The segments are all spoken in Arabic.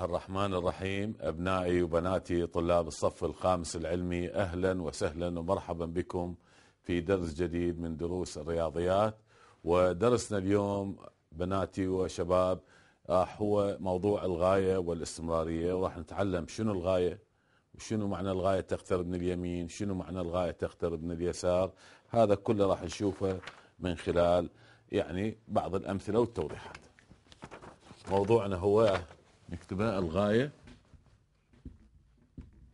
الله الرحمن الرحيم أبنائي وبناتي طلاب الصف الخامس العلمي أهلا وسهلا ومرحبا بكم في درس جديد من دروس الرياضيات ودرسنا اليوم بناتي وشباب آه، هو موضوع الغاية والاستمرارية وراح نتعلم شنو الغاية وشنو معنى الغاية تقترب من اليمين شنو معنى الغاية تقترب من اليسار هذا كله راح نشوفه من خلال يعني بعض الأمثلة والتوضيحات موضوعنا هو اكتفاء الغاية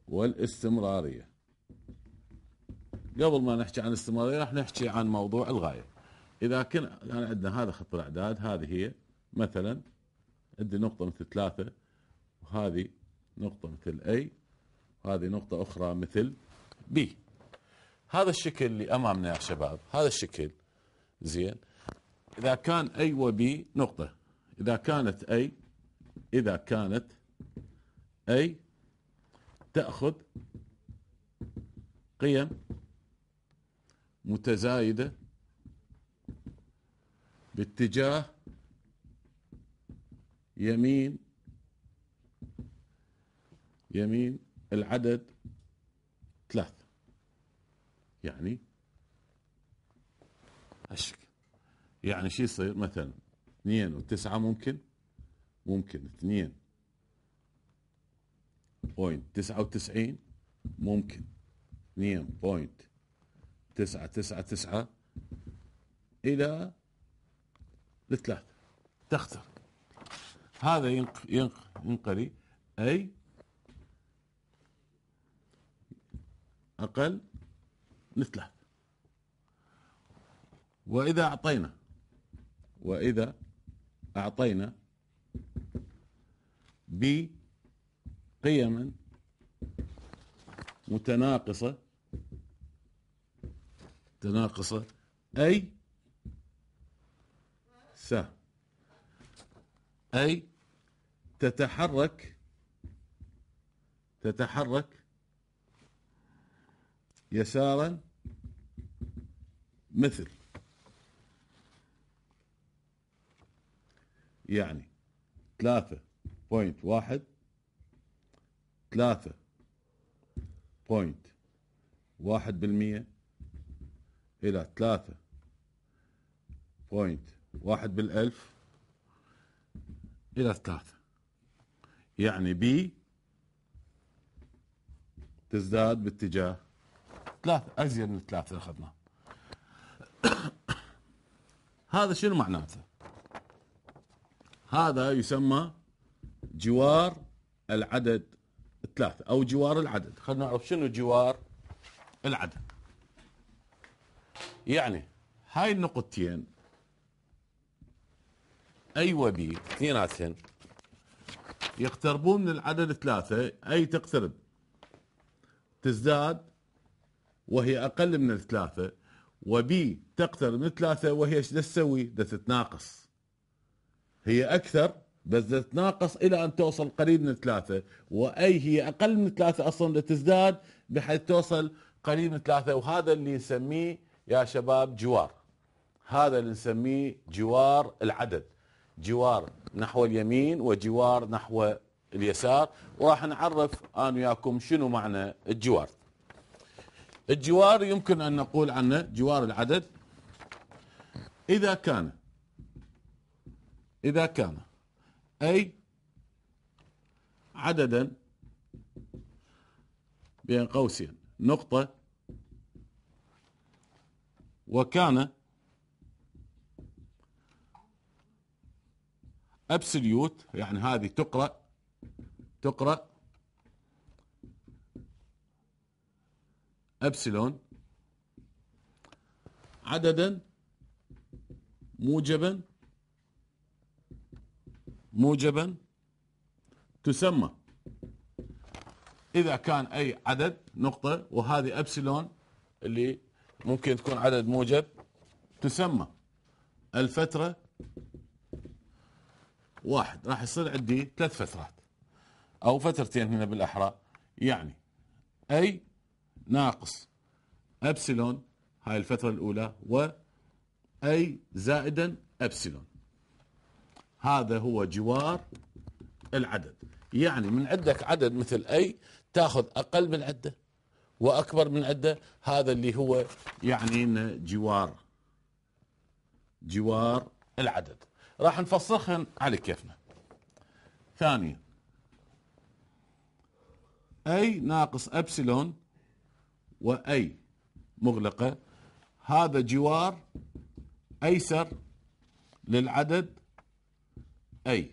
والاستمرارية قبل ما نحكي عن الاستمرارية راح نحكي عن موضوع الغاية إذا كان عندنا هذا خط الأعداد هذه هي مثلا عندي نقطة مثل ثلاثة وهذه نقطة مثل A وهذه نقطة أخرى مثل B هذا الشكل اللي أمامنا يا شباب هذا الشكل زين إذا كان A و B نقطة إذا كانت A إذا كانت أي تأخذ قيم متزايدة باتجاه يمين يمين العدد ثلاث يعني هالشكل يعني شو يصير مثلا اثنين وتسعة ممكن ممكن اثنين بوينت تسعة وتسعين ممكن اثنين بوينت تسعة تسعة تسعة إلى لثلاثة تختر هذا ينقري أي أقل من ثلاثة وإذا أعطينا وإذا أعطينا قيما متناقصة متناقصة أي س أي تتحرك تتحرك يسارا مثل يعني ثلاثة بوينت واحد ثلاثة بوينت واحد بالمية إلى ثلاثة بوينت واحد بالألف إلى ثلاثة يعني بي تزداد باتجاه ثلاثة أزيد من الثلاثة اللي أخذناه هذا شنو معناته؟ هذا يسمى جوار العدد الثلاثة أو جوار العدد خلينا نعرف شنو جوار العدد يعني هاي النقطتين أي وبي اثنيناتهم يقتربون من العدد ثلاثة أي تقترب تزداد وهي أقل من الثلاثة وبي تقترب من ثلاثة وهي ايش تسوي؟ تتناقص هي أكثر بس تتناقص الى ان توصل قريب من ثلاثه واي هي اقل من ثلاثه اصلا تزداد بحيث توصل قريب من ثلاثه وهذا اللي نسميه يا شباب جوار هذا اللي نسميه جوار العدد جوار نحو اليمين وجوار نحو اليسار وراح نعرف انا وياكم شنو معنى الجوار الجوار يمكن ان نقول عنه جوار العدد اذا كان اذا كان أي عددا بين قوسين نقطة وكان أبسليوت يعني هذه تقرأ تقرأ أبسلون عددا موجبا موجبا تسمى إذا كان أي عدد نقطة وهذه أبسلون اللي ممكن تكون عدد موجب تسمى الفترة واحد راح يصير عندي ثلاث فترات أو فترتين هنا بالأحرى يعني أي ناقص أبسلون هاي الفترة الأولى و أي زائدا أبسلون هذا هو جوار العدد يعني من عندك عدد مثل اي تاخذ اقل من عده واكبر من عده هذا اللي هو يعني جوار جوار العدد راح نفسرها على كيفنا ثانيا اي ناقص ابسلون واي مغلقه هذا جوار ايسر للعدد أي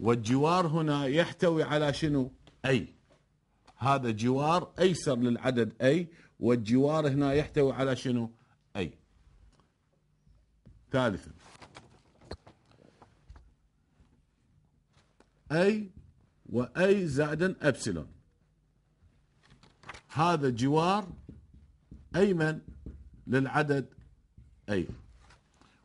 والجوار هنا يحتوي على شنو أي هذا جوار أيسر للعدد أي والجوار هنا يحتوي على شنو أي ثالثا أي وأي زائدا أبسلون هذا جوار أيمن للعدد أي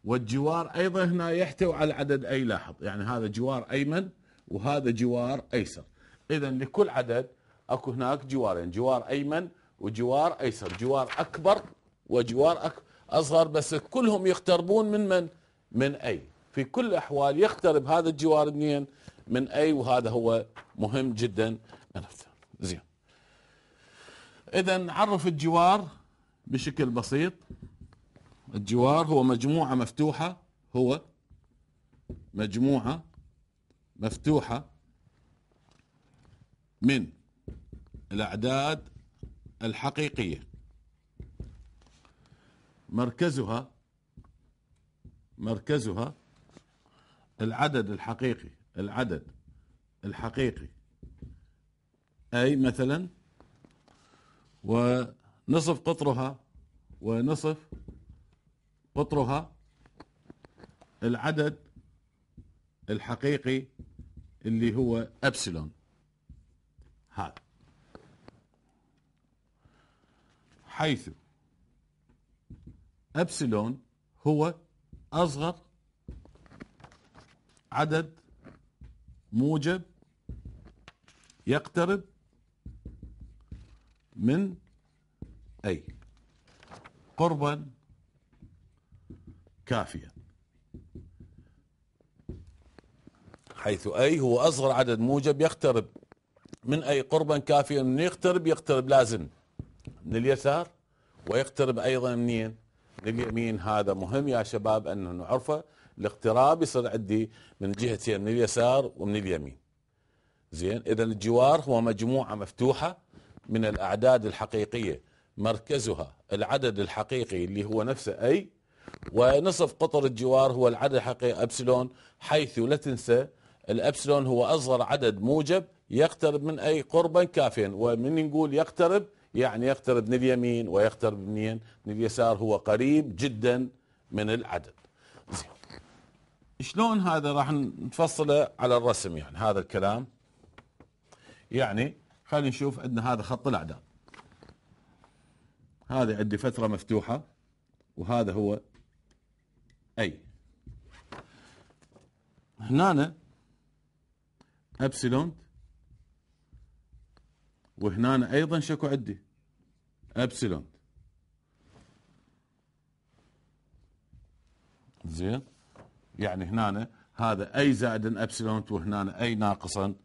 والجوار ايضا هنا يحتوي على عدد اي لاحظ يعني هذا جوار ايمن وهذا جوار ايسر اذا لكل عدد اكو هناك جوارين جوار ايمن وجوار ايسر جوار اكبر وجوار أك... اصغر بس كلهم يقتربون من من من اي في كل الاحوال يقترب هذا الجوار منين من اي وهذا هو مهم جدا عرفته زين اذا نعرف الجوار بشكل بسيط الجوار هو مجموعة مفتوحة هو مجموعة مفتوحة من الأعداد الحقيقية مركزها مركزها العدد الحقيقي العدد الحقيقي أي مثلا ونصف قطرها ونصف قطرها العدد الحقيقي اللي هو ابسلون هذا حيث ابسلون هو اصغر عدد موجب يقترب من اي قربا كافية حيث أي هو أصغر عدد موجب يقترب من أي قربا كافيا من يقترب يقترب لازم من اليسار ويقترب أيضا منين من اليمين هذا مهم يا شباب أن نعرفه الاقتراب يصير عندي من جهتين من اليسار ومن اليمين زين إذا الجوار هو مجموعة مفتوحة من الأعداد الحقيقية مركزها العدد الحقيقي اللي هو نفسه أي ونصف قطر الجوار هو العدد الحقيقي أبسلون حيث لا تنسى الأبسلون هو أصغر عدد موجب يقترب من أي قربا كافيا ومن نقول يقترب يعني يقترب من اليمين ويقترب منين من اليسار هو قريب جدا من العدد زين شلون هذا راح نفصله على الرسم يعني هذا الكلام يعني خلينا نشوف عندنا هذا خط الاعداد هذه عندي فتره مفتوحه وهذا هو اي هنا ابسلون وهنا ايضا شكو عندي ابسلون زين يعني هنا هذا اي زائد ابسلون وهنا اي ناقصا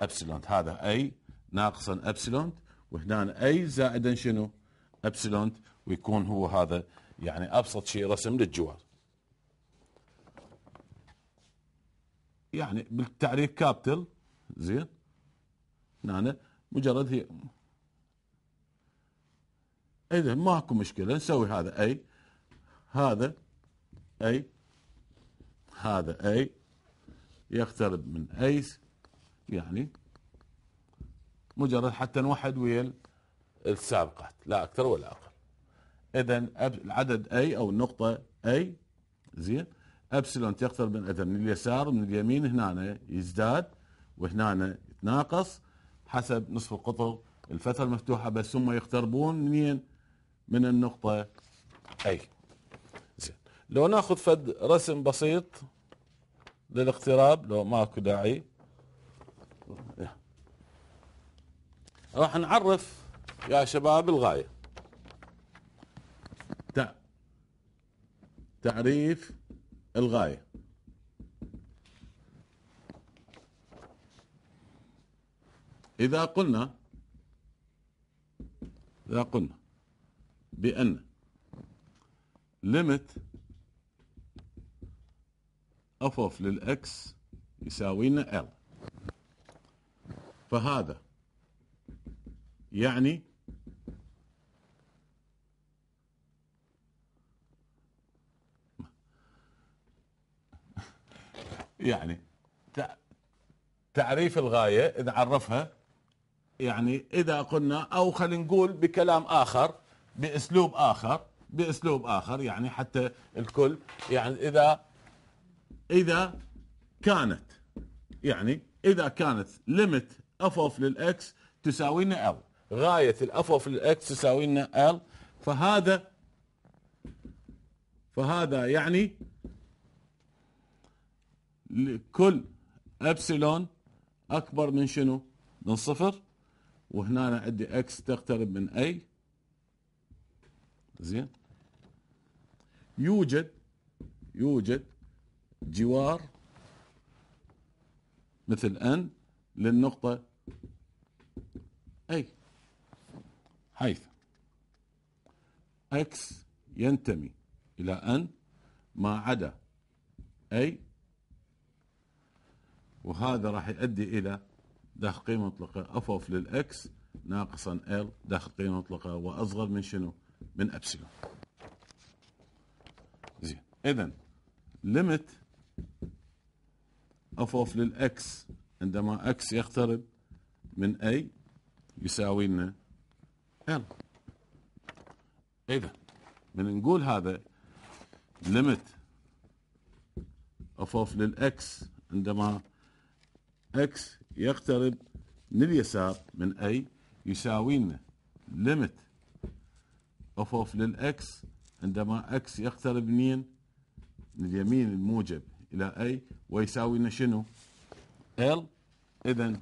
ابسلون هذا اي ناقصا ابسلون وهنا اي زائدا شنو ابسلون ويكون هو هذا يعني ابسط شيء رسم للجوار يعني بالتعريف كابتل زين يعني مجرد هي اذا ماكو مشكله نسوي هذا اي هذا اي هذا اي يقترب من ايس يعني مجرد حتى نوحد ويا السابقات لا اكثر ولا اقل اذا العدد اي او النقطه اي زين ابسلون تقترب من اثر من اليسار من اليمين هنا يزداد وهنا يتناقص حسب نصف القطر الفتحه المفتوحه بس هم يقتربون منين؟ من النقطه اي زين لو ناخذ فد رسم بسيط للاقتراب لو ماكو داعي راح نعرف يا شباب الغايه تعريف الغاية إذا قلنا إذا قلنا بأن limit f of للاكس يساوينا l فهذا يعني يعني تعريف الغاية إذا عرفها يعني إذا قلنا أو خلينا نقول بكلام آخر بأسلوب آخر بأسلوب آخر يعني حتى الكل يعني إذا إذا كانت يعني إذا كانت ليميت اف اوف للإكس تساوي لنا ال غاية الاف اوف للإكس تساوي لنا ال فهذا فهذا يعني كل ابسلون اكبر من شنو؟ من صفر وهنا أنا عندي اكس تقترب من اي زين يوجد يوجد جوار مثل ان للنقطة اي حيث اكس ينتمي الى ان ما عدا اي وهذا راح يؤدي الى داخل قيمه مطلقه اف اوف للاكس ناقصا ال داخل قيمه مطلقه واصغر من شنو؟ من ابسلون. زين اذا ليمت اف اوف للاكس عندما اكس يقترب من اي يساوي لنا ال. اذا من نقول هذا ليمت اف اوف للاكس عندما اكس يقترب من اليسار من اي يساوي لنا ليمت اوف اوف للاكس عندما اكس يقترب منين من اليمين الموجب الى اي ويساوي لنا شنو ال اذا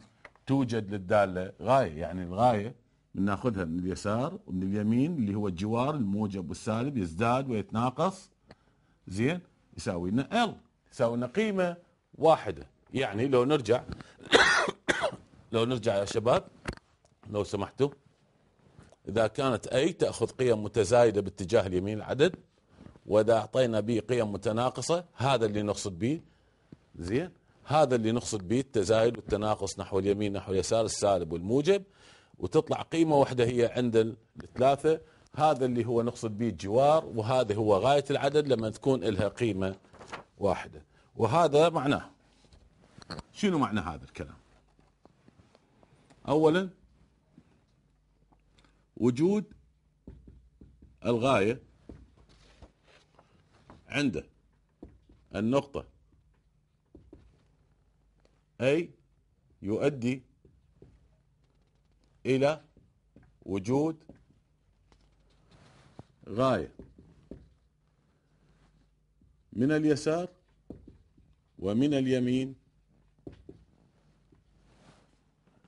توجد للداله غايه يعني الغايه بناخذها من اليسار ومن اليمين اللي هو الجوار الموجب والسالب يزداد ويتناقص زين يساوي لنا ال يساوي لنا قيمه واحده يعني لو نرجع لو نرجع يا شباب لو سمحتوا إذا كانت أي تأخذ قيم متزايدة باتجاه اليمين العدد وإذا أعطينا به قيم متناقصة هذا اللي نقصد به زين هذا اللي نقصد به التزايد والتناقص نحو اليمين نحو اليسار السالب والموجب وتطلع قيمة واحدة هي عند الثلاثة هذا اللي هو نقصد به الجوار وهذا هو غاية العدد لما تكون لها قيمة واحدة وهذا معناه شنو معنى هذا الكلام اولا وجود الغايه عنده النقطه اي يؤدي الى وجود غايه من اليسار ومن اليمين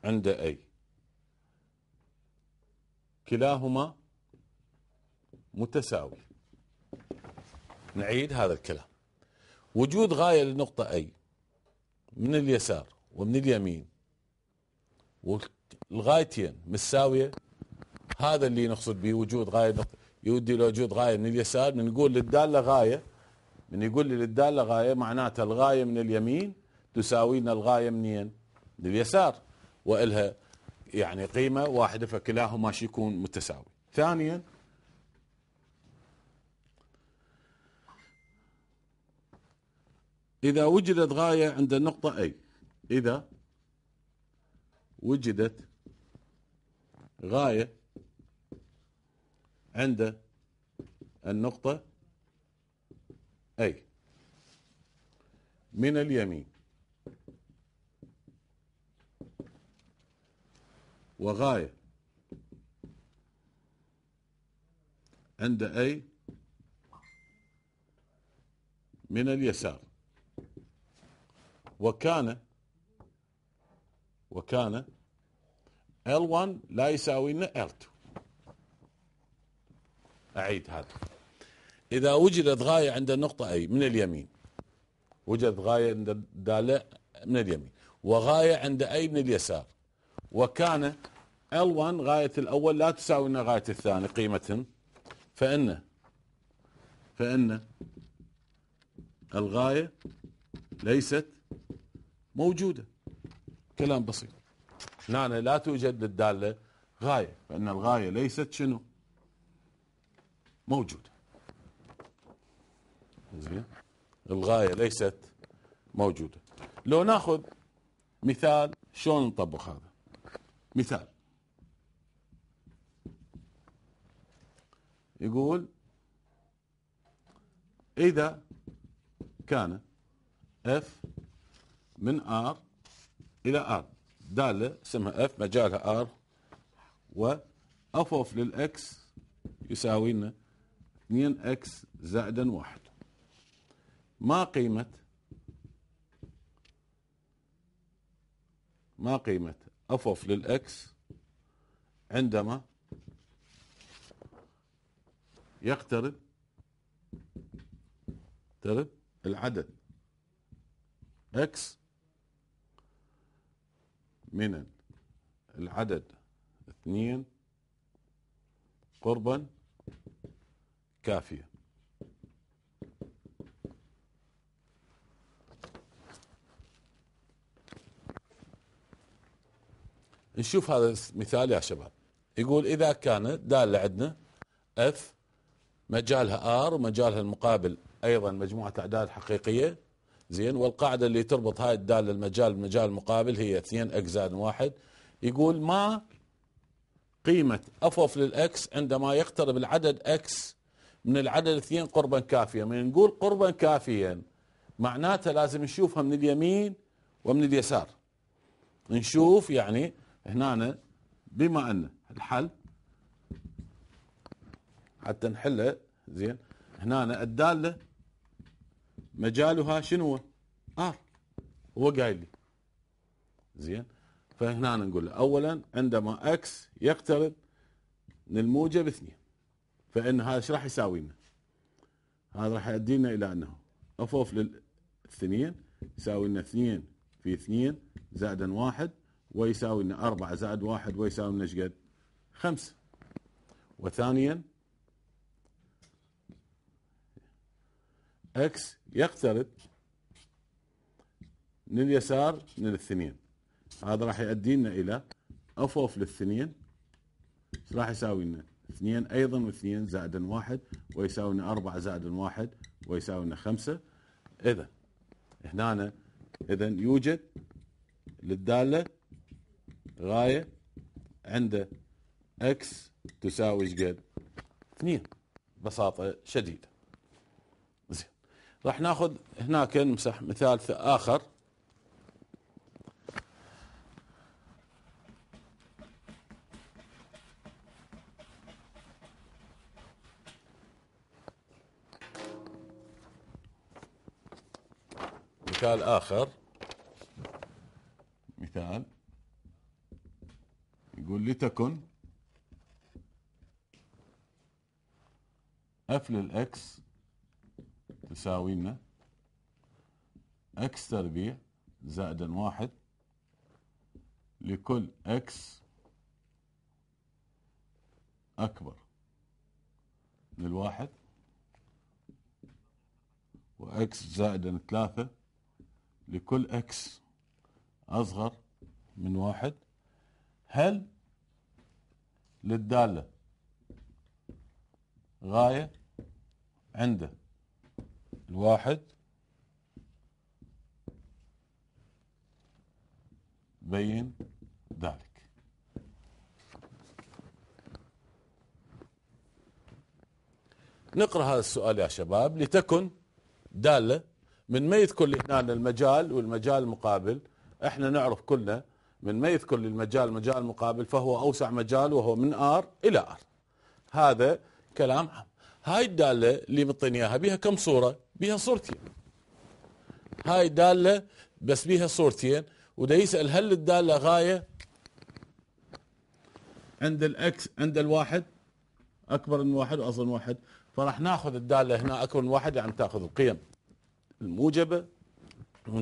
عند أي كلاهما متساوي نعيد هذا الكلام وجود غاية للنقطة أي من اليسار ومن اليمين والغايتين متساوية هذا اللي نقصد به وجود غاية يودي لوجود غاية من اليسار من نقول للدالة غاية من يقول لي للدالة غاية معناتها الغاية من اليمين تساوينا الغاية منين؟ من اليسار والها يعني قيمه واحده فكلاهما شو يكون متساوي. ثانيا اذا وجدت غايه عند النقطه اي اذا وجدت غايه عند النقطه اي من اليمين وغاية عند أي من اليسار وكان وكان L1 لا يساوي لنا L2 أعيد هذا إذا وجدت غاية عند النقطة أي من اليمين وجدت غاية عند الدالة من اليمين وغاية عند أي من اليسار وكان L1 غاية الأول لا تساوي غاية الثاني قيمة فإن فإن الغاية ليست موجودة كلام بسيط هنا لا توجد للدالة غاية فإن الغاية ليست شنو موجودة زين الغاية ليست موجودة لو ناخذ مثال شلون نطبق هذا مثال يقول إذا كان اف من ار الى ار دالة اسمها اف مجالها ار و اف اوف للاكس يساوي لنا 2 اكس زائدا واحد ما قيمة ما قيمة اف اوف للإكس عندما يقترب ترب العدد إكس من العدد اثنين قربا كافيه نشوف هذا مثال يا شباب يقول اذا كان دالة عندنا اف مجالها ار ومجالها المقابل ايضا مجموعه اعداد حقيقيه زين والقاعده اللي تربط هاي الداله المجال بمجال المقابل هي 2 زائد واحد يقول ما قيمه اف اوف للاكس عندما يقترب العدد اكس من العدد 2 قربا كافيا من نقول قربا كافيا معناته لازم نشوفها من اليمين ومن اليسار نشوف يعني هنا بما ان الحل حتى نحله زين هنا الداله مجالها شنو ار هو قايل لي زين فهنا نقول له اولا عندما اكس يقترب من الموجب اثنين فان هذا ايش راح يساوي لنا؟ هذا راح يؤدينا الى انه اف اوف للاثنين يساوي لنا اثنين في اثنين زائدا واحد ويساوي لنا 4 زائد 1 ويساوي لنا ايش قد؟ 5 وثانيا اكس يقترب من اليسار من الاثنين هذا راح يؤدي لنا الى اف اوف للثنين راح يساوي لنا اثنين ايضا واثنين زائد واحد ويساوي لنا اربعه زائد واحد ويساوي لنا خمسه اذا هنا اذا يوجد للداله غايه عنده اكس تساوي قد؟ اثنين ببساطه شديده. زين راح ناخذ هناك نمسح مثال اخر مثال اخر لتكن اف للاكس تساوي لنا اكس تربيع زائدا واحد لكل اكس اكبر من الواحد واكس زائدا ثلاثة لكل اكس اصغر من واحد هل للدالة غاية عنده الواحد بين ذلك نقرأ هذا السؤال يا شباب لتكن دالة من ما يذكر لي هنا المجال والمجال المقابل احنا نعرف كلنا من ما يذكر للمجال مجال مقابل فهو أوسع مجال وهو من آر إلى آر هذا كلام عام هاي الدالة اللي مطيني إياها بيها كم صورة بيها صورتين هاي الدالة بس بيها صورتين وده يسأل هل الدالة غاية عند الأكس عند الواحد أكبر من واحد وأصغر من واحد فراح ناخذ الدالة هنا أكبر من واحد يعني تاخذ القيم الموجبة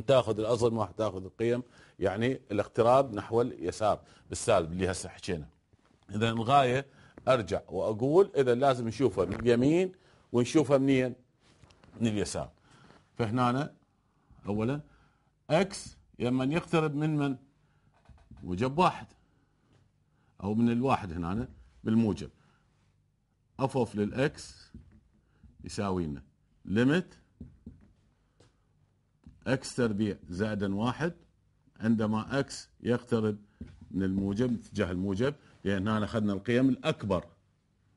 تاخذ الازرق تاخذ القيم يعني الاقتراب نحو اليسار بالسالب اللي هسه حكينا اذا الغايه ارجع واقول اذا لازم نشوفها من اليمين ونشوفها منين؟ من اليسار فهنا اولا اكس لما يقترب من من؟ موجب واحد او من الواحد هنا بالموجب اف اوف للاكس يساوي لنا ليميت اكس تربيع زائدا واحد عندما اكس يقترب من الموجب اتجاه الموجب لان يعني هنا اخذنا القيم الاكبر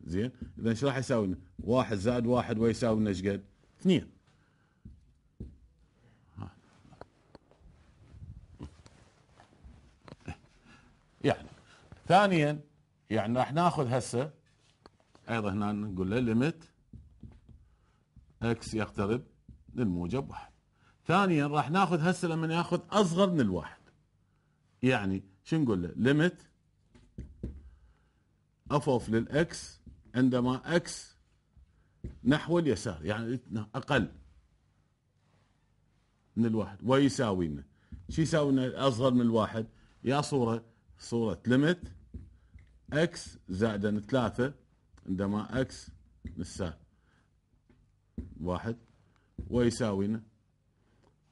زين اذا ايش راح يساوي لنا؟ واحد زائد واحد ويساوي لنا ايش قد؟ اثنين يعني ثانيا يعني راح ناخذ هسه ايضا هنا نقول له ليميت اكس يقترب للموجب واحد ثانيا راح ناخذ هسه لما ناخذ اصغر من الواحد يعني شو نقول له ليميت اوف للاكس عندما اكس نحو اليسار يعني اقل من الواحد ويساوي لنا شو يساوي لنا اصغر من الواحد يا صوره صوره ليميت اكس زائدا ثلاثه عندما اكس نسار واحد ويساوي لنا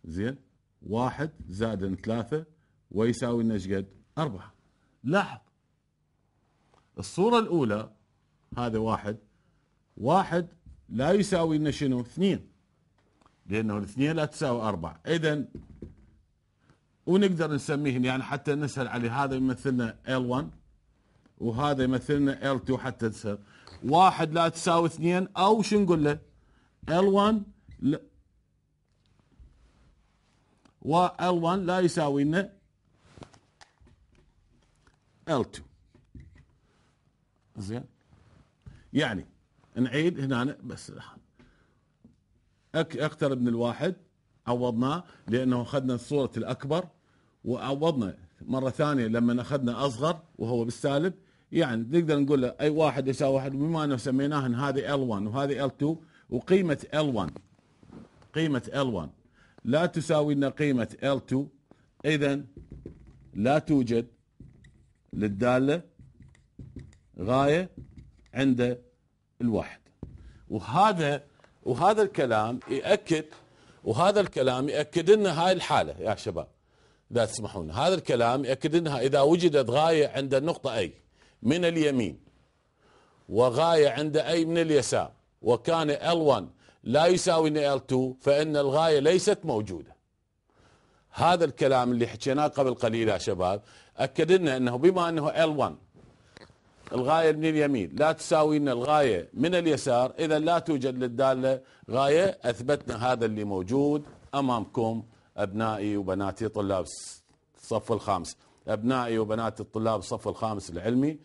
زين واحد زائد ثلاثة ويساوي لنا ايش قد؟ أربعة لاحظ الصورة الأولى هذا واحد واحد لا يساوي لنا شنو؟ اثنين لأنه الاثنين لا تساوي أربعة إذا ونقدر نسميهم يعني حتى نسهل عليه هذا يمثلنا L1 وهذا يمثلنا L2 حتى نسهل واحد لا تساوي اثنين أو شو نقول له؟ L1 و l 1 لا يساوي لنا ال2 زين يعني نعيد هنا بس اقترب من الواحد عوضناه لانه اخذنا الصوره الاكبر وعوضنا مره ثانيه لما اخذنا اصغر وهو بالسالب يعني نقدر نقول له اي واحد يساوي واحد بما انه سميناهن هذه ال1 وهذه ال2 وقيمه ال1 قيمه ال1 لا تساوي لنا قيمة L2 إذا لا توجد للدالة غاية عند الواحد وهذا وهذا الكلام يأكد وهذا الكلام يأكد لنا هاي الحالة يا شباب إذا تسمحون هذا الكلام يأكد لنا إذا وجدت غاية عند النقطة أي من اليمين وغاية عند أي من اليسار وكان L1 لا يساوي ان ال 2 فان الغايه ليست موجوده هذا الكلام اللي حكيناه قبل قليل يا شباب اكد لنا انه بما انه ال 1 الغايه من اليمين لا تساوي ان الغايه من اليسار اذا لا توجد للداله غايه اثبتنا هذا اللي موجود امامكم ابنائي وبناتي طلاب الصف الخامس ابنائي وبناتي الطلاب الصف الخامس العلمي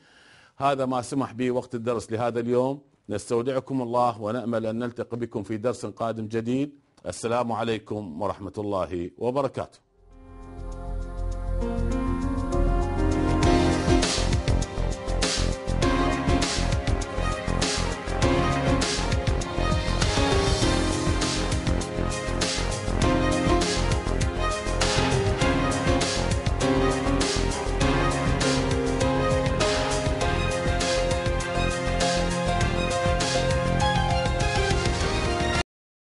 هذا ما سمح به وقت الدرس لهذا اليوم نستودعكم الله ونأمل أن نلتقي بكم في درس قادم جديد السلام عليكم ورحمة الله وبركاته